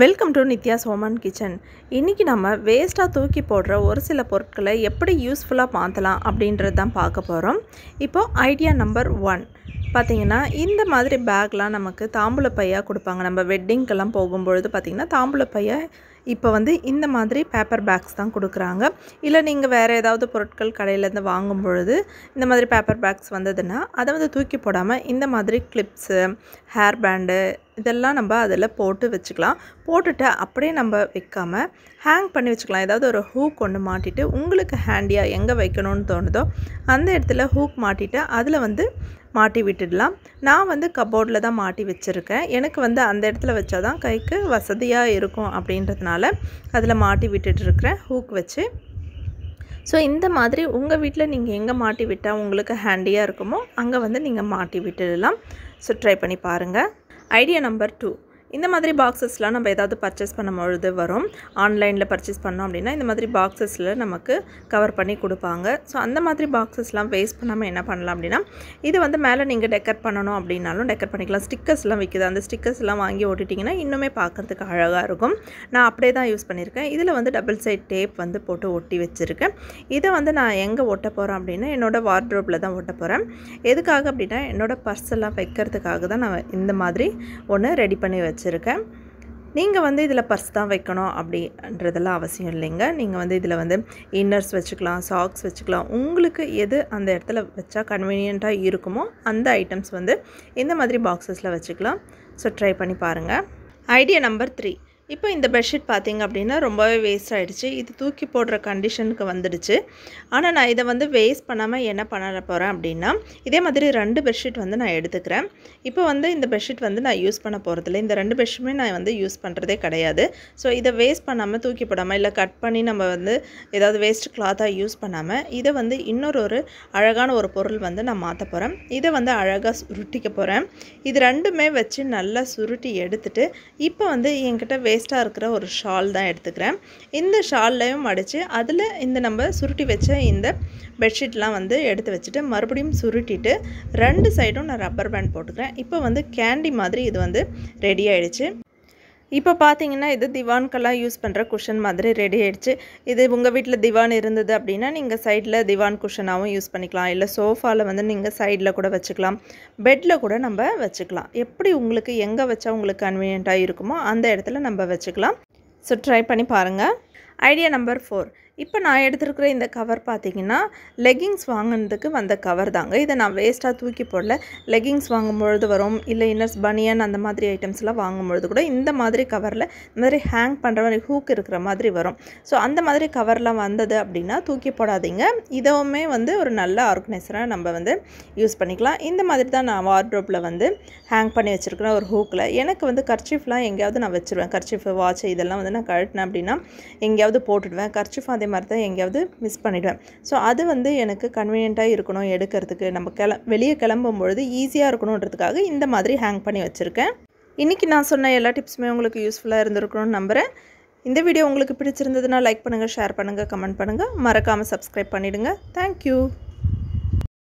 welcome to Nithya Soman kitchen இன்றைக்கி நம்ம வேஸ்ட்டாக தூக்கி போடுற ஒரு சில பொருட்களை எப்படி யூஸ்ஃபுல்லாக மாற்றலாம் அப்படின்றது தான் பார்க்க போகிறோம் இப்போது ஐடியா நம்பர் ஒன் பார்த்தீங்கன்னா இந்த மாதிரி பேக்லாம் நமக்கு தாம்பூல பையாக கொடுப்பாங்க நம்ம வெட்டிங்கெல்லாம் போகும்பொழுது பார்த்திங்கன்னா தாம்பூல பையா இப்போ வந்து இந்த மாதிரி பேப்பர் பேக்ஸ் தான் கொடுக்குறாங்க இல்லை நீங்கள் வேறு ஏதாவது பொருட்கள் கடையிலேருந்து வாங்கும் பொழுது இந்த மாதிரி பேப்பர் பேக்ஸ் வந்ததுன்னா அதை வந்து தூக்கி போடாமல் இந்த மாதிரி கிளிப்ஸு ஹேர் பேண்டு இதெல்லாம் நம்ம அதில் போட்டு வச்சுக்கலாம் போட்டுட்டு அப்படியே நம்ம வைக்காமல் ஹேங் பண்ணி வச்சுக்கலாம் ஏதாவது ஒரு ஹூக் ஒன்று மாட்டிட்டு உங்களுக்கு ஹேண்டியாக எங்கே வைக்கணும்னு தோணுதோ அந்த இடத்துல ஹூக் மாட்டிட்டு அதில் வந்து மாட்டி விட்டுடலாம் நான் வந்து கபோர்டில் தான் மாட்டி வச்சுருக்கேன் எனக்கு வந்து அந்த இடத்துல வச்சா தான் கைக்கு வசதியாக இருக்கும் அப்படின்றதுனால அதில் மாட்டி இருக்கிறேன் ஹூக் வச்சு ஸோ இந்த மாதிரி உங்கள் வீட்டில் நீங்கள் எங்கே மாட்டி விட்டால் உங்களுக்கு ஹேண்டியாக இருக்குமோ அங்கே வந்து நீங்கள் மாட்டி விட்டுடலாம் ஸோ ட்ரை பண்ணி பாருங்கள் ஐடியா நம்பர் டூ இந்த மாதிரி பாக்ஸஸ்லாம் நம்ம ஏதாவது பர்ச்சேஸ் பண்ணும்பொழுது வரும் ஆன்லைனில் பர்ச்சேஸ் பண்ணோம் அப்படின்னா இந்த மாதிரி பாக்ஸஸில் நமக்கு கவர் பண்ணி கொடுப்பாங்க ஸோ அந்த மாதிரி பாக்ஸஸ்லாம் வேஸ்ட் பண்ணாமல் என்ன பண்ணலாம் அப்படின்னா இது வந்து மேலே நீங்கள் டெக்கர் பண்ணணும் அப்படின்னாலும் டெக்கர் பண்ணிக்கலாம் ஸ்டிக்கர்ஸ்லாம் விற்கிது அந்த ஸ்டிக்கர்ஸ்லாம் வாங்கி ஓட்டிட்டிங்கன்னா இன்னுமே பார்க்குறதுக்கு அழகாக இருக்கும் நான் அப்படியே தான் யூஸ் பண்ணியிருக்கேன் இதில் வந்து டபுள் சைட் டேப் வந்து போட்டு ஒட்டி வச்சுருக்கேன் இதை வந்து நான் எங்கே ஒட்ட போகிறேன் அப்படின்னா என்னோடய வார்ட்ரோப்பில் தான் ஒட்ட போகிறேன் எதுக்காக அப்படின்னா என்னோடய பர்ஸ் எல்லாம் வைக்கிறதுக்காக தான் நான் இந்த மாதிரி ஒன்று ரெடி பண்ணி வச்சு வச்சுருக்கேன் நீங்கள் வந்து இதில் பர்ஸ் தான் வைக்கணும் அப்படின்றதெல்லாம் அவசியம் இல்லைங்க நீங்கள் வந்து இதில் வந்து இன்னர்ஸ் வச்சுக்கலாம் சாக்ஸ் வச்சுக்கலாம் உங்களுக்கு எது அந்த இடத்துல வச்சா கன்வீனியண்ட்டாக இருக்குமோ அந்த ஐட்டம்ஸ் வந்து இந்த மாதிரி பாக்ஸஸில் வச்சுக்கலாம் ஸோ ட்ரை பண்ணி பாருங்கள் ஐடியா நம்பர் த்ரீ இப்போ இந்த பெட்ஷீட் பார்த்திங்க அப்படின்னா ரொம்பவே வேஸ்ட் ஆகிடுச்சு இது தூக்கி போடுற கண்டிஷனுக்கு வந்துடுச்சு ஆனால் நான் இதை வந்து வேஸ்ட் பண்ணாமல் என்ன பண்ண போகிறேன் அப்படின்னா இதே மாதிரி ரெண்டு பெட்ஷீட் வந்து நான் எடுத்துக்கிறேன் இப்போ வந்து இந்த பெட்ஷீட் வந்து நான் யூஸ் பண்ண போகிறதில்ல இந்த ரெண்டு பெட்ஷீட்டுமே நான் வந்து யூஸ் பண்ணுறதே கிடையாது ஸோ இதை வேஸ்ட் பண்ணாமல் தூக்கி போடாமல் இல்லை கட் பண்ணி நம்ம வந்து ஏதாவது வேஸ்ட் கிளாத்தாக யூஸ் பண்ணாமல் இதை வந்து இன்னொரு ஒரு அழகான ஒரு பொருள் வந்து நான் மாற்ற போகிறேன் இதை வந்து அழகாக சுருட்டிக்க போகிறேன் இது ரெண்டுமே வச்சு நல்லா சுருட்டி எடுத்துகிட்டு இப்போ வந்து என்கிட்ட வேஸ்ட்டாக இருக்கிற ஒரு ஷால் தான் எடுத்துக்கிறேன் இந்த ஷால்லையும் அடித்து அதில் இந்த நம்ம சுருட்டி வச்ச இந்த பெட்ஷீட்லாம் வந்து எடுத்து வச்சுட்டு மறுபடியும் சுருட்டிட்டு ரெண்டு சைடும் நான் ரப்பர் பேண்ட் போட்டுக்கிறேன் இப்போ வந்து கேண்டி மாதிரி இது வந்து ரெடி ஆகிடுச்சு இப்போ பார்த்தீங்கன்னா இது திவான்கெல்லாம் யூஸ் பண்ணுற குஷன் மாதிரி ரெடி ஆகிடுச்சு இது உங்கள் வீட்டில் திவான் இருந்தது அப்படின்னா நீங்கள் சைடில் திவான் குஷனாகவும் யூஸ் பண்ணிக்கலாம் இல்லை சோஃபாவில் வந்து நீங்கள் சைடில் கூட வச்சுக்கலாம் பெட்டில் கூட நம்ம வச்சுக்கலாம் எப்படி உங்களுக்கு எங்கே வச்சா உங்களுக்கு கன்வீனியண்ட்டாக இருக்குமோ அந்த இடத்துல நம்ம வச்சுக்கலாம் ஸோ ட்ரை பண்ணி பாருங்கள் ஐடியா நம்பர் ஃபோர் இப்போ நான் எடுத்துருக்கிற இந்த கவர் பார்த்திங்கன்னா லெகிங்ஸ் வாங்கினதுக்கு வந்த கவர் தாங்க இதை நான் வேஸ்ட்டாக தூக்கி போடல லெகிங்ஸ் வாங்கும்பொழுது வரும் இல்லை இன்னர்ஸ் பனியன் அந்த மாதிரி ஐட்டம்ஸ்லாம் வாங்கும்பொழுது கூட இந்த மாதிரி கவரில் இந்த மாதிரி ஹேங் பண்ணுற மாதிரி ஹூக் இருக்கிற மாதிரி வரும் ஸோ அந்த மாதிரி கவர்லாம் வந்தது அப்படின்னா தூக்கி போடாதீங்க இதுவுமே வந்து ஒரு நல்ல ஆர்கனைசராக நம்ம வந்து யூஸ் பண்ணிக்கலாம் இந்த மாதிரி தான் நான் வார்ட்ரோப்பில் வந்து ஹேங் பண்ணி வச்சுருக்கிறேன் ஒரு ஹூக்கில் எனக்கு வந்து கர்ச்சிஃப்லாம் எங்கேயாவது நான் வச்சுருவேன் கர்ச்சிஃப் வாட்ச் இதெல்லாம் வந்து நான் கழட்டினேன் அப்படின்னா எங்கேயாவது போட்டுடுவேன் கர்ச்சிஃப் அதை அதே மாதிரி தான் எங்கேயாவது மிஸ் பண்ணிவிடுவேன் ஸோ அது வந்து எனக்கு கன்வீனியண்ட்டாக இருக்கணும் எடுக்கிறதுக்கு நம்ம கிள வெளியே கிளம்பும் பொழுது ஈஸியாக இருக்கணுன்றதுக்காக இந்த மாதிரி ஹேங் பண்ணி வச்சுருக்கேன் இன்றைக்கி நான் சொன்ன எல்லா டிப்ஸுமே உங்களுக்கு யூஸ்ஃபுல்லாக இருந்திருக்கணும்னு நம்புகிறேன் இந்த வீடியோ உங்களுக்கு பிடிச்சிருந்ததுன்னா லைக் பண்ணுங்கள் ஷேர் பண்ணுங்கள் கமெண்ட் பண்ணுங்கள் மறக்காமல் சப்ஸ்கிரைப் பண்ணிவிடுங்க தேங்க்யூ